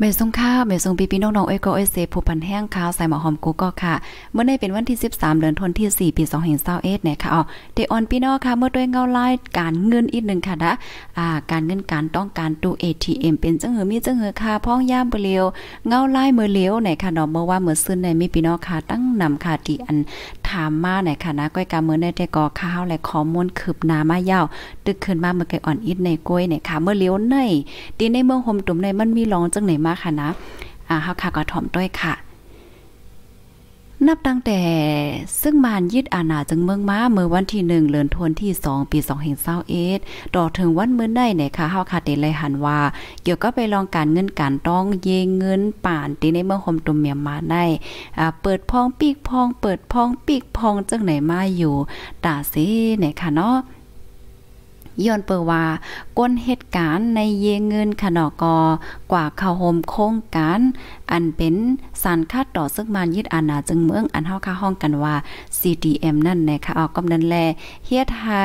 เมยทรงข้าเมยทรงปีปีน้องน้องเอโกเอเซผูพันแห้งข้าวใส่หมอหอมกูก็ค่ะ เมื่อในเป็นวันที่ 13 เดือนธันที่ 4 ปี2 0 2 1เนี่ยค่ะอ๋อเดออนพี่น้องค่ะเมื่อด้วยเงาไล่การเงินอีกหนึ่งค่ะนะอ่าการเงินการต้องการตู้ ATM เป็นจังเหือมีจังเหือค่ะพ้องย่ามเปลียวเงาไล่เมื่อเลี้ยวไหนค่ะเนาะเมื่อว่าเมื่อซึ่งในมีพี่น้องค่ะตั้งนำค่ะที่อันถามมาไหนคะนะก้อยกาเมืออในเทกอข้าว และข้อมูลคืบนามาเยาาตึกขึ้นมาเมื่อไก่อ่อนอิดในก้อยเนี่ยค่ะ เมื่อเลี้ยวในตีในเมืองหมตุ่มในมันมีร้องจังไหนมาค่ะนะ อ่าเฮาค่ะ ก็ถ่อมด้วยค่ะนับตั้งแต่ซึ่งมานยึดอาณาจังเมืองม้าเมื่อวันที่หนึ่งเลือนทวนที่สองปีสอง1หเาเอต่อถึงวันเมื่อได้เนี่ยค่ะเฮาคาเดเลยหันว่า เกี่ยวก็ไปลองการเงินการต้องเยเงินป่านที่ในเมืองคมตุมเมียมาได้อ่าเปิดพองปีกพอง เปิดพองปีกพองจังไหนมาอยู่ตาซีเนี่ยค่ะเนาะย้อนเปิว่าก้นเหตุการณ์ในเยเงินขนอกอกว่าเข้าโฮมโครงการ อันเป็นสารคาดต่อซึ่งมันยึดอาณาจึงเมืองอันเฮาคาห้องกันว่า CDM นั่นนะคะเอากำนั้นแลเฮ็ดให้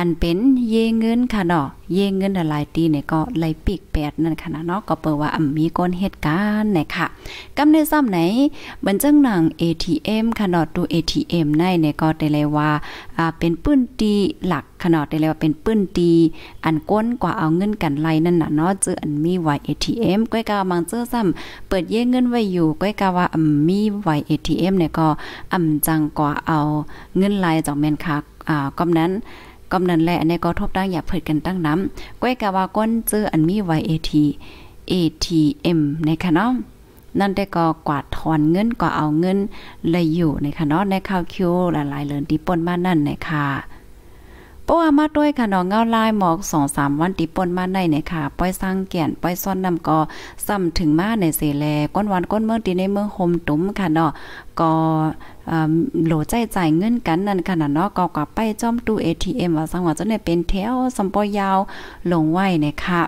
อันเป็นเยเงินค่ะเนาะเยเงินหลายตีเนี่ยก็เลยปีกแปดนั่นค่ะเนาะก็เปิดว่าอ่ำมีก้นเหตุการณ์ี่ยค่ะกำในซ้าไหนบันจังหนัง ATM ค่ะเนาะตัว ATM ในเนี่ยก็ได้เลยว่าอ่าเป็นปื้นตีหลักค่ะเนาะได้เลยว่า เป็นปื้นตี อันก้นกว่าเอาเงินกันไหลนั่นน่ะเนาะจืออันมีไว้ ATM ก้อยกามังเจอซ้ำเปิดเยเงินไว้อยู่ก้อยกาว่าอ่ำมีไว้ ATM เนี่ยก็อ่ำจังกว่าเอาเงินไหลจากแม่นค่ะอ่ากำนั้นกำนันแลอันนี้ก็ทบตั้งอย่าเพิดกันตั้งน้ำก้อยกะว่าก้นเจออันมีไว้ AT ATM นะคะเนาะนั่นได้ก็กวาดถอนเงินก็เอาเงินเลยอยู่นะคะเนาะในข่าวคิวหลายๆ เลืนที่ปนมานั่นนะคะป้ามาด้วยค่ะน้องเงาลายหมอกสสองามวันติปนมาในเนี่ยค่ะ ป้อยสร้างแก่นป้อยซ่อนนำก็ซ้ำถึงมาในเสแลก้นวันก้นเมืองทีในเมืองโฮมตุ้มค่ะเนาะก็โหลใจจ่ายเงินกัน นั่นค่ะเนาะก็กลับไปจ้อมตู้ ATM ว่าสังหว่าจะเนี่ยเป็นแถวสัมปอยาวลงไหวเนี่ยค่ะ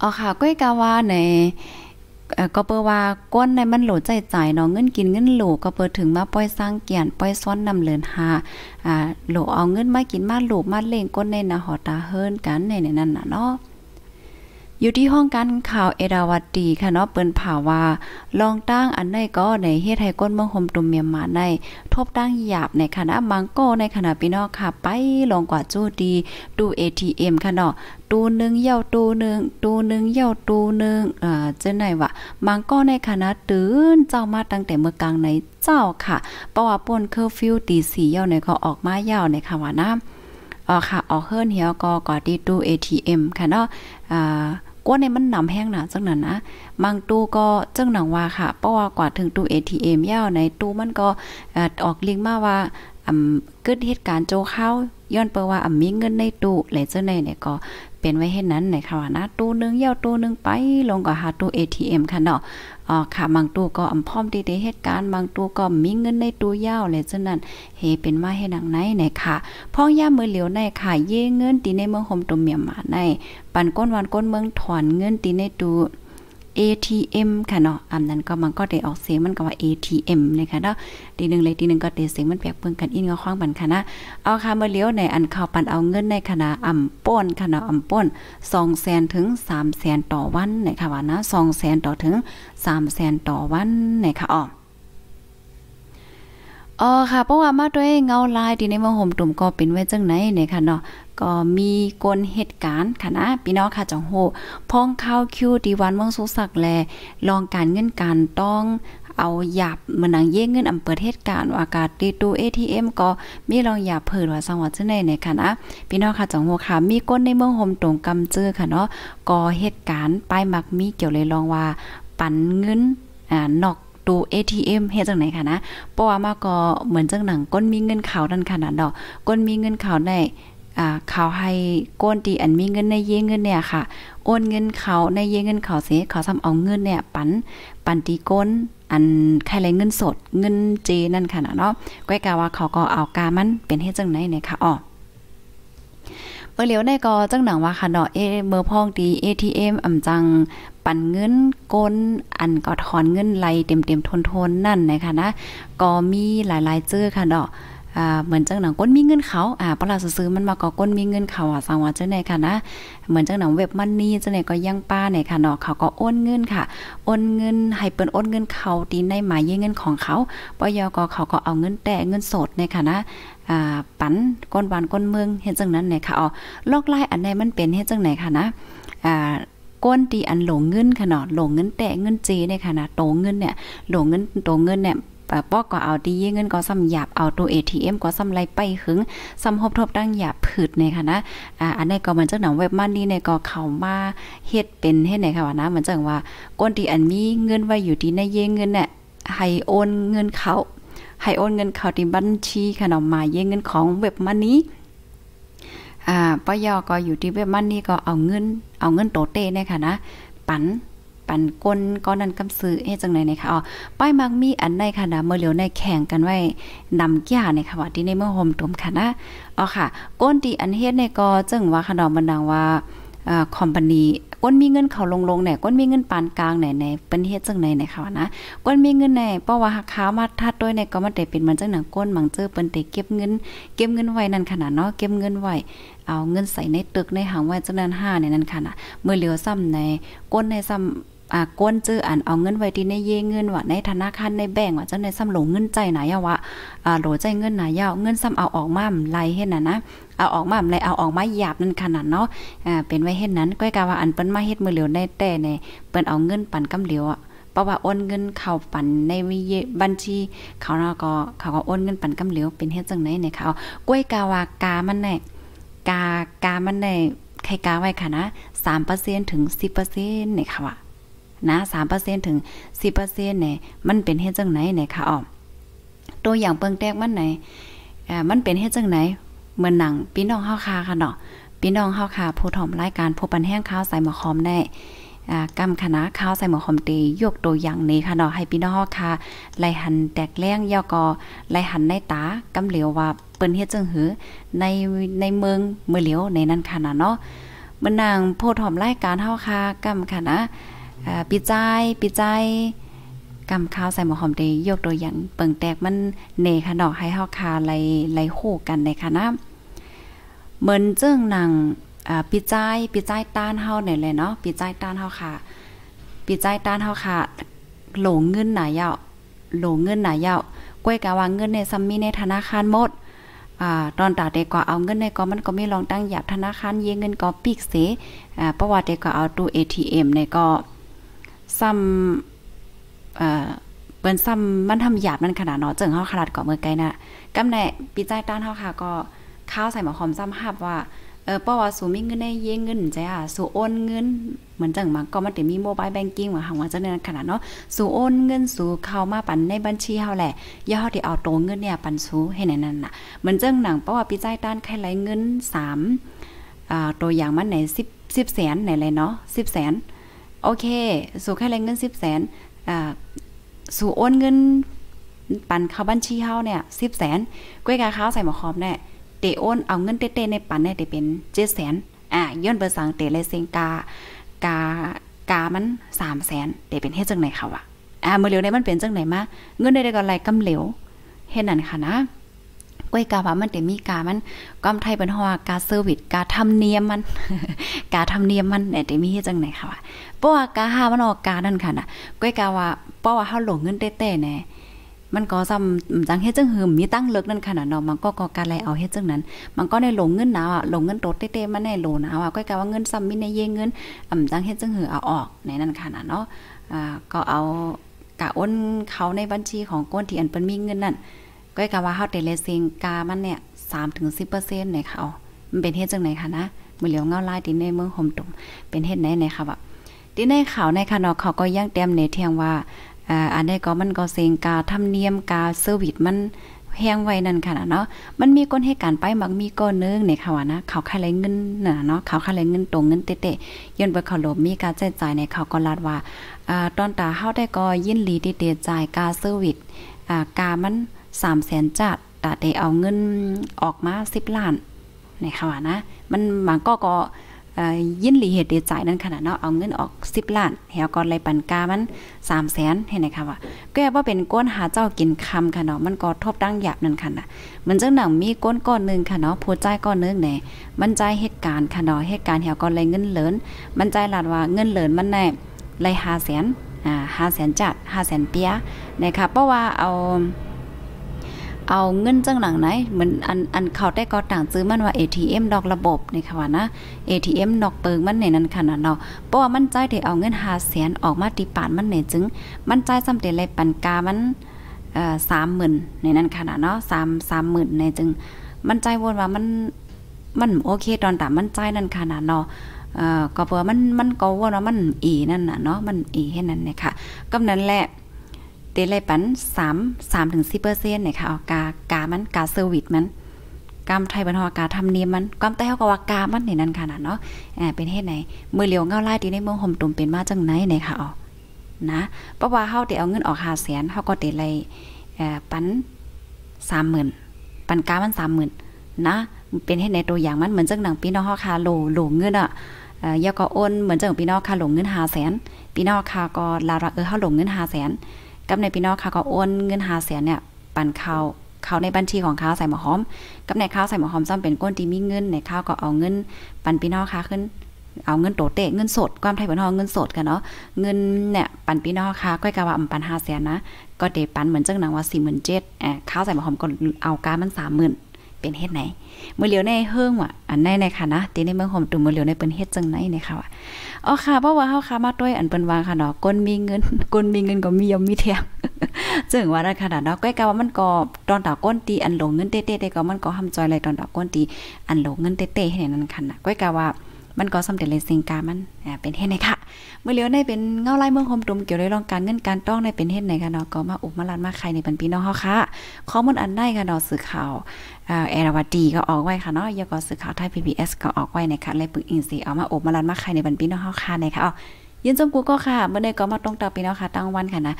อ๋อค่ะก้อยกาวาในก็เปิว่าก้นในมันโหลใจใจเนาะเงินกินเงินหลก็เปิดถึงมาป้อยสร้างเกียน ป้อยซ้อนนำเลือนหาอ่าโหลเอาเงินมากินมาโหลมาเล่งก้นในนะหอตาเฮิรนกันในในนั้นน่ะเนาะอยู่ที่ห้องการข่าวเอราวัตีค่ะเนาะเปิ้นผ่าว่า ลองตั้งอันหนก็ในเฮ็ดให้ก้นเมืองห่มตุมเมียมมาในทบตั้งหยาบในคณะมังก็ในคณะพี่น้องค่ะ ไปลองกว่าจู้ดีตู้ ATM ค่ะเนาะตู้นึงเย่าตู้นึงตู้นึงเย่าตู้นึงอ่าเจ้าไหนวะมังก็ในคณะตื่นเจ้ามาตั้งแต่เมื่อกลางในเจ้าค่ะเพราะว่าปนเคอร์ฟิวตีสี่เย่าในก็ออกมาเย่าในค่ะว่านะอ๋อค่ะออกเฮิรนเหียวก็กอดีตู้ ATM ค่ะเนาะอ่าก้นในมันนำแห้งหนาจังนั้นนะบางตู้ก็จังหนังว่าค่ะเพราะว่ากว่าถึงตู้ ATM ยาวในตู้มันก็ออกลิงก์มาว่าเกิดเหตุการณ์โจเข้าย้อนเปว่ามีเงินในตู้และเจ้าในเนี่ยก็เป็นไว้เห็นนั้นในค่ะนะตู้นึงเยี่ยวตู้นึงไปลงก็หาตู้ ATM ค่ะเนาะอ่าค่ะบางตู้ก็อำพร้อมดีๆเหตุการณ์บางตู้ก็มีเงินในตู้ยาวเลยฉะนั้นเฮเป็นมาให้ดังไหนในค่ะพ่อย่ามือเหลียวในค่ะ เย่เงินตีในเมืองห่มตุ่มเมียมมาใน ปันก้นวันก้นเมืองถอนเงินตีในตู้ ATM ค่ะเนาะอันนั้นก็ มันก็ได้ออกเสียงมันก็ว่า ATM นะคะเนาะดีหนึ่งเลยดีหนึ่งก็เดเสียงมันแปลกเบิ่งกันอินก็คล้องบันค่ะนะ เอาค่ะเมื่อเลี้ยวในอันเข้าปันเอาเงินในคณะอ่ำป้นคณะอ่ำป้น2แสนถึง3แสนต่อวันนะคะว่านะ2แสนต่อถึง3แสนต่อวันนะคะอ๋ออ๋อค่ะเพราะว่ามาด้วยเงาลายที่ในมืองห่มตุ่มก็เป็นไว้จังไหนเนี่ยค่ะเนาะก็มีกลเหตุการณ์ค่ะนะพี่น้องค่ะจังโหพ้องเข้าคิวดีวันเมืองสุสักแลลองการเงินการต้องเอาหยาบมันนังเย่งเงินอำเปิดเหตุการณ์อากาศดีตู้ ATM ก็มีลองหยาบเผิดว่าสังวัดชื่อในในค่ะนะ พี่น้องค่ะจังโหค่ะมีก้นในเมืองโฮมตรงกำจื้อค่ะเนาะก่อเหตุการณ์ป้ายมักมีเกี่ยวเลยลองว่าปันเงินอ่านอกตู้ ATM เฮ็ดจังไหนค่ะนะเพราะว่ามาก็เหมือนจังหนังก้นมีเงินเขาดันขนาดดอกก้นมีเงินเขาได้เขาให้ก้นตีอันมีเงินในเยเงินเนี่ยค่ะ โอนเงินเขาในเยเงินเขาเสียเขาทํำเอาเงินเนี่ย ปันปันตีก้นอันใครไรเงินสดเงินเจนั่นค่ะเนาะก้อยกาว่าเขาก็เอากามันเป็นเฮ็ดจังไหนเนี่ยค่ะอ๋อเมื่อเลียวในก็จังหนังว่าค่ะเนาะเอเมื่อพ้องดี ATM อำจังปันเงินก้นอันก็ถอนเงินไหลเต็มๆทนๆนั่นนะคะนะ ก็มีหลายๆเจ้อค่ะเนาะอ่าเหมือนจังหนังก้นมีเงินเขาอ่าปลาซื้อมันมาก็ก้นมีเงินเขาอ่ะสังวราเจ้าไหนค่ะนะ เหมือนจังหนังเว็บมันนี่เจ้าไหนก็ยังป้าไหนค่ะเนาะเขาก็โอนเงินค่ะโอนเงิน ให้เปิ้นโอนเงินเขาตีในหมายเยเงินของเขาปยกเขาก็เอาเงินแต่เงินสดในค่ะนะอ่าปันก้นวานก้นเมืองเห็นจังนั้นไหนค่ะอ๋อลอกไล่อันไหนมันเป็นเห็นจังไหนค่ะนะอ่าก้นตีอันหลงเงินค่ะเนาะหลงเงินแต่เงินเจในค่ะนะโตเงินเนี่ยหลงเงินโตเงินเนี่ยป้อก็เอาดีเงินก็ซ้ำหยาบเอาตัว ATM ก็ซ้ำไรไปหึงซ้ำหบทบตั้งหยาบผืดในค่ะนะอ่าอันนี้ก็มันจังหนังเว็บมันนี่ในก็เข้ามาเฮ็ดเป็นเฮ็ดไหนค่ะว่านะมันจังว่าก้นที่อันมีเงินไว้อยู่ที่ในเยเงินเนี่ยให้โอนเงินเขาให้โอนเงินเขาที่บัญชีขนมมาเยเงินของเว็บมันนี้อ่าปยอก็อยู่ที่เว็บมันนี่ก็เอาเงินเอาเงินโตเต้เนี่ยค่ะนะปันปันก้นก้อนนั้นกำซื้อเอ๊ะจังไหนนะคะอ๋อป้ายมักมีอันในค่ะนะเมื่อเหลียวในแข่งกันไว้นำก่ในค่ะว่าที่ในเมื่อห่มตุ่มค่ะนะอ๋อค่ะ ก้นดีอันเฮ็ดในก็จึงว่าขนมดบันดังว่าอ่คอมพานีก้นมีเงินเขาลงลงไหนก้นมีเงินปานกลางไหนในเป็นเฮ็ดจังไหนในค่ะนะก้นมีเงินในเพราะว่าหักขามาทัดด้วยในก็มันได้เป็นมันจังหนังก้นมังเจอเปิ้นเต้เก็บเงิน เก็บเงินไว้นั่นขนาดเนาะเก็บเงินไว้เอาเงินใส่ในตึกในหางไว้จังนั้น5ในนั้นค่ะนะเมื่อเหลือซ้ำในก้นในซ้ำก้นจื้ออัน เอาเงินไว้ที่ในเยเงินว่าในธนาคารในแบงก์ว่าจังในซ้ำหลงเงินใจหนายาวะอ่าโหลใจเงินหนายาวเงินซ้ำเอาออกมาไหลเฮ็ดน่ะนะ เอาออกมาไหลเอาออกมาหยาบนั่นขนาดเนาะอ่าเป็นไว้เฮ็ดนั้นก้อยกะว่าอันเปิ้นมาเฮ็ดมือเหลียวในแต่ใน เปิ้นเอาเงินปั่นกำเหลียวอ่ะเพราะว่าโอนเงินเข้าปันในวิเยบัญชี เขาเนาะก็เขาก็โอนเงินปันกำเหลียวเป็นเฮ็ดจังไหนในเขาก้วยกาวากามันแน่กากามันแน่ใครกาไว้ค่ะนะ3%ถึง10%เนี่ยค่ะว่านะ3%ถึง 10%เนี่ยมันเป็นเฮ็ดจังไหนเนี่ยค่ะอ๋อตัวอย่างเปิงแตกมันไหนอ่ามันเป็นเฮ็ดจังไหนเหมือนหนังพี่น้องเฮาคาค่ะเนาะพี่น้องเฮาคาผู้ถอมรายการผู้ปันแห้งข้าวใส่หมอคอมได้กรรมคณะข้าวใส่หมอคอมตียกตัวอย่างนี้ค่ะเนาะให้พี่น้องค่ะไหลหันแตกแ้งย่อกอไหลหันในตากำเหลียวว่า เปิ้นเฮ็ดจังหือในในเมืองเมื่อเหลียวในนั้นค่ะเนาะเมืนนางโพดหอมรายการเฮาค่ะกมคณะปีายปีายกำข้าว ใส่หมอหอมเดยยกตัวอย่างเปิงแตกมันเนค่ะดอกให้หฮาคาไหลไหลโหกันในค่ะนะเหมือนเจิ้งหนังปอ่ายปีจปีใต้านเฮาหนเลยเนาะปีายต้านเฮาค่ะปีายต้านเฮาค่ะหลงเงินหนายาวหลงเงินหนายาวกล้วยกะวางเงินในซัมมี่ในธนาคารหมดอตอนตาเด็กก็เอาเงินในก็มันก็ไม่ลองตั้งหยาบธนาคารเยเงินก็ปีกเสอ่าระวัติเด็กก็เอาตู้ ATM ในก็ซ้ำเอ่อเปิ้นซ้ำมันทำหยาบนั่นขนาดเนาะเจิงเฮาขนาดก่อเมื่อไกลน่ะกำแน่ปีใจต้านเฮาค่ะก็ข้าวใส่หมอคอมซ้ำหับว่า เออป้อว่าสูมีเงินได้เยเงินใจอ่ะสูโอนเงิน เหมือนจังมาก็มันจะมีโมบายแบงกิ้งว่าหังว่าจะเนินขนาดเนาะสูโอน เงินสูเข้ามาปั่นในบัญชีเฮาแหละย่อที่เอาโตเงินเนี่ยปั่นสูให้ในนั้นน่ะ เหมือนจังหนังป้อว่าปีใจต้านใครไหลเงิน3อ่า ตัวอย่างมันไหน 10 10แสนไหนเลยเนาะ10แสนโอเคสู่แค่แรงเงินสิบแสนสู่โอนเงินปันเข้าบัญชีเฮาเนี่ยสิบแสนก้วยกาข้าวใส่หมอคอมเนี่ยเตโอนเอาเงินเต้ตในปันเนี่ยเตเป็นเจ็ดแสนอ่ะย้อนเบอร์สังเตเลเซงกา กากามันสามแสนเตเป็นเฮ็ดจังไหนเขาอะอ่ะเมื่อเหลวในมันเป็นจังไหนมาเงินได้ก็ไรกำเหลวเฮ็ดนั่นค่ะนะก้วยกาวามันแต่มีกามันก้มไทยเป็นฮวกาเซอร์วิสกาทำเนียมมันกาทำเนียมมันแต่มีจังไหนค่ะวเพราะว่ากาห้ามันออกกานั่นค่ะนะก้วยกาว่าเพราะว่าเขาหลงเงินเต้ๆแน่มันก็ซ้ำจังเฮ็ดจังหืมมีตั้งเลิกนั่นขนาดเนาะมันก็กอการไรเอาเฮ็ดจังนั้น มันก็ในหลงเงินหนาวอ่ะหลงเงินตดเต้ๆมันในหลหนาวอ่ะก็กะว่าเงินซ้ำมีในเยเงินอ่ำจังเฮ็ดจังหือเอาออกในนั้นขนาดเนาะอ่าก็เอากะอ้นเขาในบัญชีของก้นที่อันเป็นมีเงินนั่นกยกะว่าเฮาเตเลซิงกา มันเนี่ยสามถึงสิบเปอร์เซ็นต์เนี่ยค่ะอ๋อมันเป็นเฮ็ดจังไหนคะนะมือเหลียวเงาลายตีในเมืองหมตุ่มเป็นเฮ็ดไหนไหนค่ะว่าตีในข่าวในค่ะเนาะเขาก็ยังเต็มในเทียงว่าอันใดก็มันก็เซงกาทำเนียมกาเซอร์วิสมันแห้งไว้นั่นค่ะเนาะ มันมีก้นให้การไปมักมีก้อนนึงในค่ะว่านะ เขาขายไรเงินน่ะเนาะ เขาขายไรเงินตรงเงินเตะๆย้อนไปเขาลบมีการ่ายจ่ายในเขาก็ลาดว่า อ่า ตอนตาเฮาได้ก็ยินหลีเตะจ่ายกาเซอร์วิสกา มันสามแสนจัดตาได้เอาเงินออกมาสิบล้านในค่ะว่านะ มันบางก็ก็ยินหลีเหตุเดียใจนั้นขนาดเนาะ เอาเงินออกสิบล้านแถาก่อนไรปันกามันสามแสนเห็นไหมคะว่าก็ว่าเป็นก้นหาเจ้ากินคำค่ะเนาะ มันก็ทบตั้งหยาบนั่นค่ะนะมันจังหนังมีก้นก้อนหนึ่งค่ะเนาะผู้ใจก้อนนึงไหนมันใจเหตุการณ์ค่ะเนาะเหตุการณ์แถาก่อนไรเงินเหลิน มันใจหลาดว่าเงินเหลินมันแน่ไรหาแสนอ่าหาแสนจัดหาแสนเปียนะคะเพราะว่าเอาเอาเงินจังหลังไหนเหมือนอันอันเขาได้ก็ต่างซื้อมันว่า ATM นอกระบบในค่ะว่านะ ATM นอกเปิงมันในนั้นขนาดะเนาะเพราะว่ามันใจได้เอาเงินหาแสนออกมาตีปานมันเน่ยจึง มันใจสำเร็จเลยปันกามันเอ่อสามหมื่นในนั้นขนาดะเนาะสามสามหมื่นในจึง มันใจวนว่ามันมันโอเคตอนตามมันใจนั่นขนาดะเนาะเอ่อก็เพราะมันมันก็ว่าามันอีนั่นน่ะเนาะมันอีให้นั่นเนี่ยค่ะก็นั้นแหละเตะไรปันสามสามถึงสิเปอร์เซ็นต์นะคะอกากา มันกาเซอร์วิสมันกามไทยบรรทากาทำเนียมมันกามแต่เขาก็ว่ากา มันในนั้นค่ะนะเนาะอเป็นเหตุไหนเมื่อเลียวเงาไล่ตีในเมืองห่มตุ่มเป็นมาจังไหนนะคะเอนะเพราะว่าเฮาเตะเอาเงินออกหาแสนเฮาก็เตะไรปันสามหมื่นปันกามันสามหมื่นนะเป็นเหตุในตัวอย่างมันเหมือนจังหนังพี่น้องเฮาคาโลโลเงินอ่ะยาก็โอนเหมือนจังพี่น้องคาหลงเงินหาแสนพี่น้องคาก็ลาระเออเฮาหลงเงินหาแสนกับในพี่น้องค่ะก็โอนเงินหาเสียเนี่ยปันเขาเขาในบัญชีของเขาใส่หมอหอม กับในเขาใส่หมอหอมซ่อมเป็นก้นที่มีเงินในเขาก็เอาเงิน ปันพี่น้องค่ะขึ้นเอาเงินโตเตะเงินสดความไทยบ้านเฮาเงินสดกันเนาะเงินเนี่ยปันพี่น้องค่ะก้อยกะว่าปัน5แสนนะก็เดปันเหมือนจังหนังว่า47,000อ่เข้าวใส่หมอหอมก็เอากามัน 30,000เป็นเฮ็ดไหนมือเหลียวในเฮิงว่ะ อันในในค่ะนะตีในเมืองห่มตุ่มมือเหลียวในเป็นเฮ็ดจังไหนเนยค่ะว่าอ๋อค่ะเพราะว่าเฮาค่ะมาด้วยอันเปิ้นว่าค่ะเนาะก้นมีเงินก้นมีเงินก็มียอมมีเทียมจึงว่าได้ขนาดเนาะก้อยกะว่ามันก็ตอนตาก้นตีอันหลงเงินเต้ๆได้ก็มันก็ทำจอยอะไรตอนตาก้นตีอันหลงเงินเต้ๆให้นั่นค่ะนะก้อยกะว่ามันก็สำเร็จเลยสิงการมันอ่าเป็นเฮ็ดไหนค่ะ เมื่อเลี้ยวในเป็นเงาไล่เมืองคมตุมเกี่ยวเลยรองการเงินการต้องในเป็นเฮ็ดไหนค่ะเนาะก็มาอุบมาลันมาใครในปันพี่น้องเฮาค่ะข้อมูลอันใดค่ะเนาะสื่อข่าวอ่าเอราวัตีก็ออกไว้ค่ะเนาะยก็สื่อข่าวไทย PBS ก็ออกไว้นะคะเลยปึกอินซีเอามาอุบมาลันมาใครในปันพี่น้องเฮาค่ะนะคะอ๋อยินจมกูก็ค่ะ เมื่อใดก็มาตรงตาไปเนาะค่ะตั้งวันค่ะนะ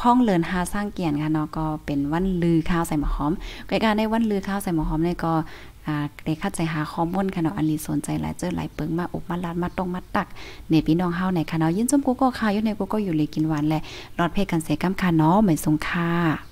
พ่องเลินหาสร้างเกียรติค่ะเนาะก็เป็นวันลือข้าวใส่หมอหอมยการในวันลือข้าวใส่หมอหอมเนี่ยก็่าได้เข้าใจหาข้อมูลค่ะเนาะอันนีสนใจหลายเจอหลายเปิงมาอบมาลาดมาตรงมาตักเนพี่น้องเฮาในค่ะเนาะยินชมกูก็ค่ะอยู่ในกูก็อยู่เลยกินหวานแหละรอดเพศกันเสกำค่ะเนาะเหมือนสงค่ะ